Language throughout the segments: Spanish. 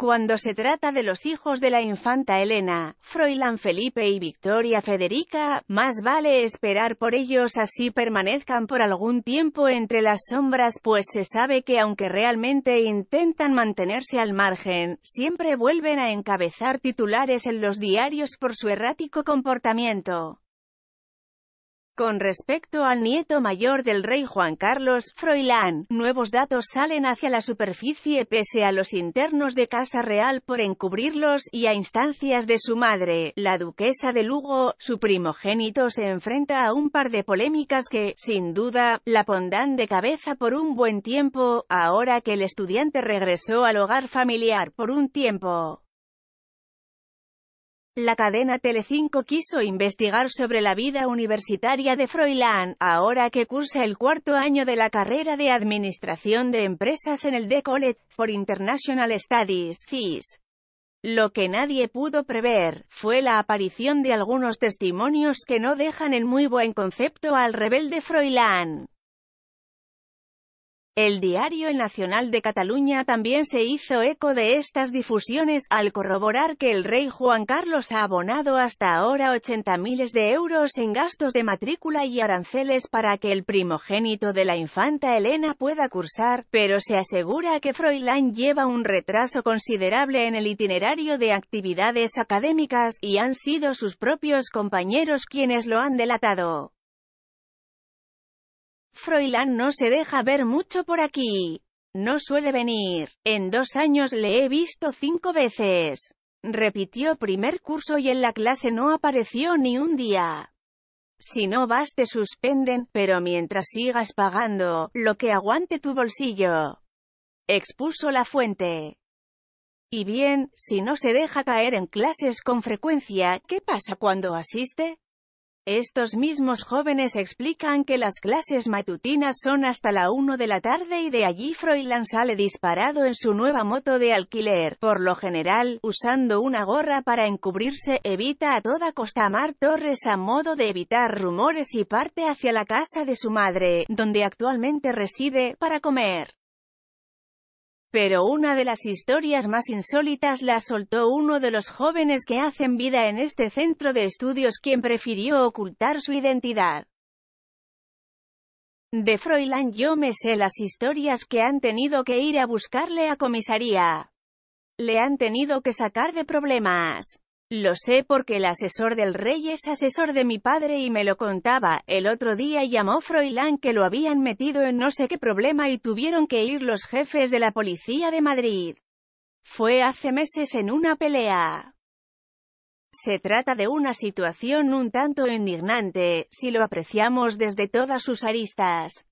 Cuando se trata de los hijos de la infanta Elena, Froilán Felipe y Victoria Federica, más vale esperar por ellos así permanezcan por algún tiempo entre las sombras pues se sabe que aunque realmente intentan mantenerse al margen, siempre vuelven a encabezar titulares en los diarios por su errático comportamiento. Con respecto al nieto mayor del rey Juan Carlos, Froilán, nuevos datos salen hacia la superficie pese a los internos de Casa Real por encubrirlos, y a instancias de su madre, la duquesa de Lugo, su primogénito se enfrenta a un par de polémicas que, sin duda, la pondrán de cabeza por un buen tiempo, ahora que el estudiante regresó al hogar familiar por un tiempo. La cadena Telecinco quiso investigar sobre la vida universitaria de Froilán, ahora que cursa el cuarto año de la carrera de Administración de Empresas en el Decolet, por for International Studies, Lo que nadie pudo prever, fue la aparición de algunos testimonios que no dejan en muy buen concepto al rebelde Froilán. El Diario Nacional de Cataluña también se hizo eco de estas difusiones, al corroborar que el rey Juan Carlos ha abonado hasta ahora 80 miles de euros en gastos de matrícula y aranceles para que el primogénito de la infanta Elena pueda cursar, pero se asegura que Froilán lleva un retraso considerable en el itinerario de actividades académicas, y han sido sus propios compañeros quienes lo han delatado. Froilán no se deja ver mucho por aquí. No suele venir. En dos años le he visto cinco veces. Repitió primer curso y en la clase no apareció ni un día. Si no vas te suspenden, pero mientras sigas pagando, lo que aguante tu bolsillo. Expuso la fuente. Y bien, si no se deja caer en clases con frecuencia, ¿qué pasa cuando asiste? Estos mismos jóvenes explican que las clases matutinas son hasta la 1 de la tarde y de allí Froilán sale disparado en su nueva moto de alquiler, por lo general, usando una gorra para encubrirse, evita a toda costa amar Torres a modo de evitar rumores y parte hacia la casa de su madre, donde actualmente reside, para comer. Pero una de las historias más insólitas la soltó uno de los jóvenes que hacen vida en este centro de estudios quien prefirió ocultar su identidad. De Froilán yo me sé las historias que han tenido que ir a buscarle a comisaría. Le han tenido que sacar de problemas. Lo sé porque el asesor del rey es asesor de mi padre y me lo contaba, el otro día llamó Froilán que lo habían metido en no sé qué problema y tuvieron que ir los jefes de la policía de Madrid. Fue hace meses en una pelea. Se trata de una situación un tanto indignante, si lo apreciamos desde todas sus aristas.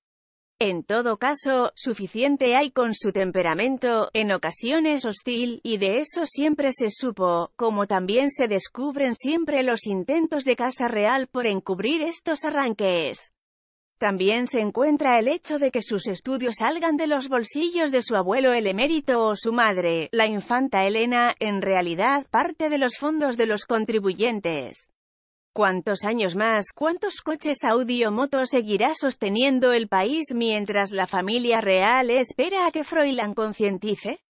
En todo caso, suficiente hay con su temperamento, en ocasiones hostil, y de eso siempre se supo, como también se descubren siempre los intentos de Casa Real por encubrir estos arranques. También se encuentra el hecho de que sus estudios salgan de los bolsillos de su abuelo el emérito o su madre, la infanta Elena, en realidad, parte de los fondos de los contribuyentes. ¿Cuántos años más, cuántos coches Audio o moto seguirá sosteniendo el país mientras la familia real espera a que Froilán concientice?